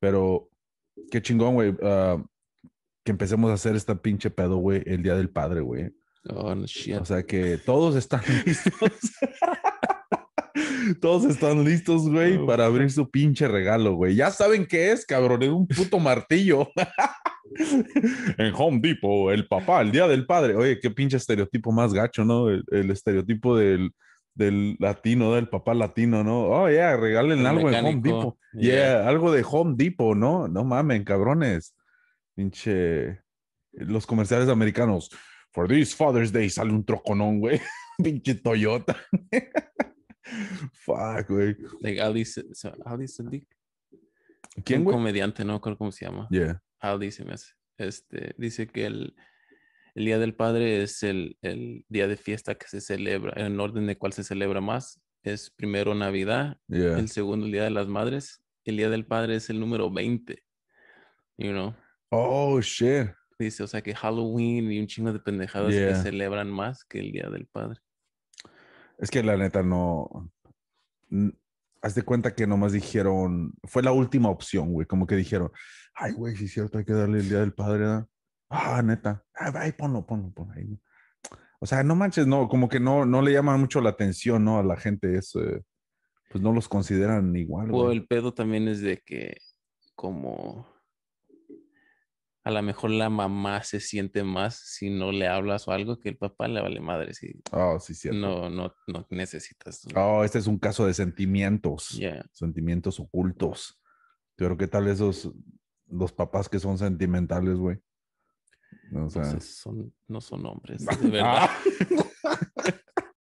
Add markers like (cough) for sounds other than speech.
Pero qué chingón, güey. Ah, que empecemos a hacer esta pinche pedo, güey, el día del padre, güey. Oh, no, shit. O sea que todos están (laughs) listos. todos están listos, güey, para abrir su pinche regalo, güey. Ya saben qué es, cabrón, es un puto martillo. (laughs) en Home Depot, el papá, el día del padre. Oye, qué pinche estereotipo más gacho, ¿no? el estereotipo del, del latino, del papá latino, ¿no? Oh, yeah, regalen algo de en Home Depot. Yeah. algo de Home Depot, ¿no? No mamen, cabrones. Pinche. Los comerciales americanos. For this Father's Day sale un troconón, güey. (laughs) Pinche Toyota. (laughs) Fuck, güey. Like Ali, ¿Quién, Un comediante, no cómo se llama. Yeah. Aldi se me hace. Este, dice que el el Día del Padre es el, día de fiesta que se celebra, en orden de cuál se celebra más. Es primero Navidad, el segundo el Día de las Madres. El Día del Padre es el número 20. You know? Oh, shit. Dice, o sea que Halloween y un chingo de pendejadas se celebran más que el Día del Padre. Es que la neta no. Haz de cuenta que nomás dijeron. Fue la última opción, güey. Como que dijeron, ay, güey, si es cierto, hay que darle el Día del Padre, ¿no? Ah, neta. Ah, ahí ponlo, ponlo, ponlo. O sea, no manches, no, como que no, no le llama mucho la atención, ¿no? A la gente es, eh, pues no los consideran igual. O el pedo también es de que como a lo mejor la mamá se siente más si no le hablas o algo que el papá le vale madre. Sí. oh, sí, cierto. No, no, no necesitas. Oh, este es un caso de sentimientos. Sentimientos ocultos. pero qué que tal esos los papás que son sentimentales, güey, o sea... Entonces son, no son hombres, (laughs) de verdad. Ah.